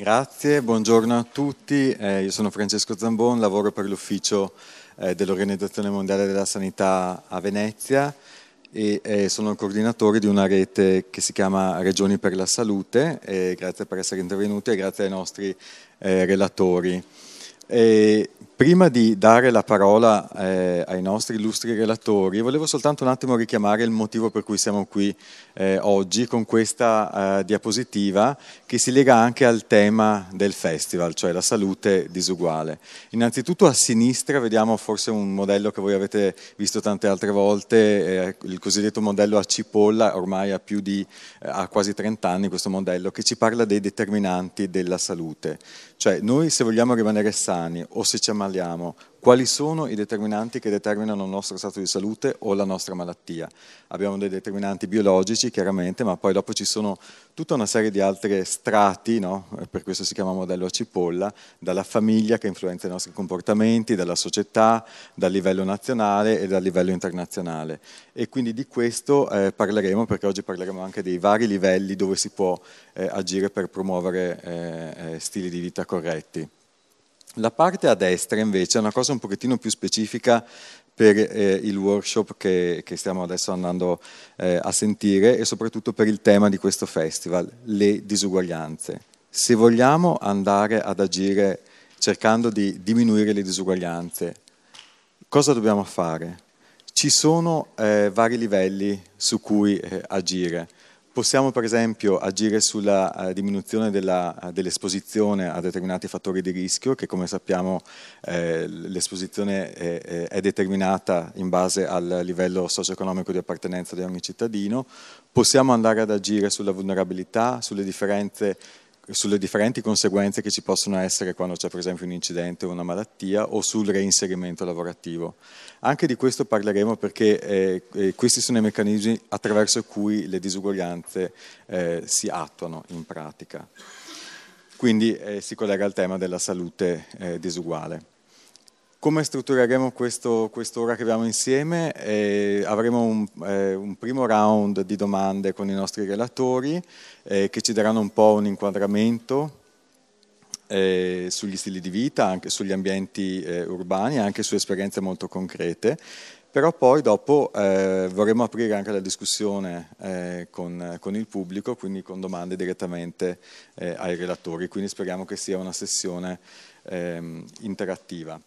Grazie, buongiorno a tutti. Eh, io sono Francesco Zambon, lavoro per l'ufficio eh, dell'Organizzazione Mondiale della Sanità a Venezia e eh, sono il coordinatore di una rete che si chiama Regioni per la Salute. Eh, grazie per essere intervenuti e grazie ai nostri eh, relatori. Prima di dare la parola eh, ai nostri illustri relatori, volevo soltanto un attimo richiamare il motivo per cui siamo qui eh, oggi con questa eh, diapositiva che si lega anche al tema del festival, cioè la salute disuguale. Innanzitutto a sinistra vediamo forse un modello che voi avete visto tante altre volte, eh, il cosiddetto modello a cipolla, ormai ha, più di, eh, ha quasi 30 anni questo modello, che ci parla dei determinanti della salute. Cioè noi se vogliamo rimanere sani o se ci ammaliamo parliamo, quali sono i determinanti che determinano il nostro stato di salute o la nostra malattia. Abbiamo dei determinanti biologici chiaramente, ma poi dopo ci sono tutta una serie di altri strati, no? Eh, per questo si chiama modello a cipolla, dalla famiglia che influenza i nostri comportamenti, dalla società, dal livello nazionale e dal livello internazionale. E quindi di questo eh, parleremo perché oggi parleremo anche dei vari livelli dove si può eh, agire per promuovere eh, eh stili di vita corretti. La parte a destra invece è una cosa un pochettino più specifica per eh, il workshop che, che, stiamo adesso andando eh, a sentire e soprattutto per il tema di questo festival, le disuguaglianze. Se vogliamo andare ad agire cercando di diminuire le disuguaglianze, cosa dobbiamo fare? Ci sono eh, vari livelli su cui eh, agire. Possiamo per esempio agire sulla eh, diminuzione eh, dell'esposizione a determinati fattori di rischio, che come sappiamo eh, l'esposizione è, è, determinata in base al livello socio-economico di appartenenza di ogni cittadino. Possiamo andare ad agire sulla vulnerabilità, sulle differenze sulle differenti conseguenze che ci possono essere quando c'è per esempio un incidente o una malattia o sul reinserimento lavorativo. Anche di questo parleremo perché eh, eh questi sono i meccanismi attraverso cui le disuguaglianze eh, si attuano in pratica. Quindi eh, si collega al tema della salute eh, disuguale. Come struttureremo questo, quest'ora che abbiamo insieme? Eh, avremo un, eh, un, primo round di domande con i nostri relatori eh, che ci daranno un po' un inquadramento eh, sugli stili di vita, anche sugli ambienti eh, urbani, anche su esperienze molto concrete. Però poi dopo eh, vorremmo aprire anche la discussione con, con, il pubblico, quindi con domande direttamente ai relatori. Quindi speriamo che sia una sessione ehm, interattiva.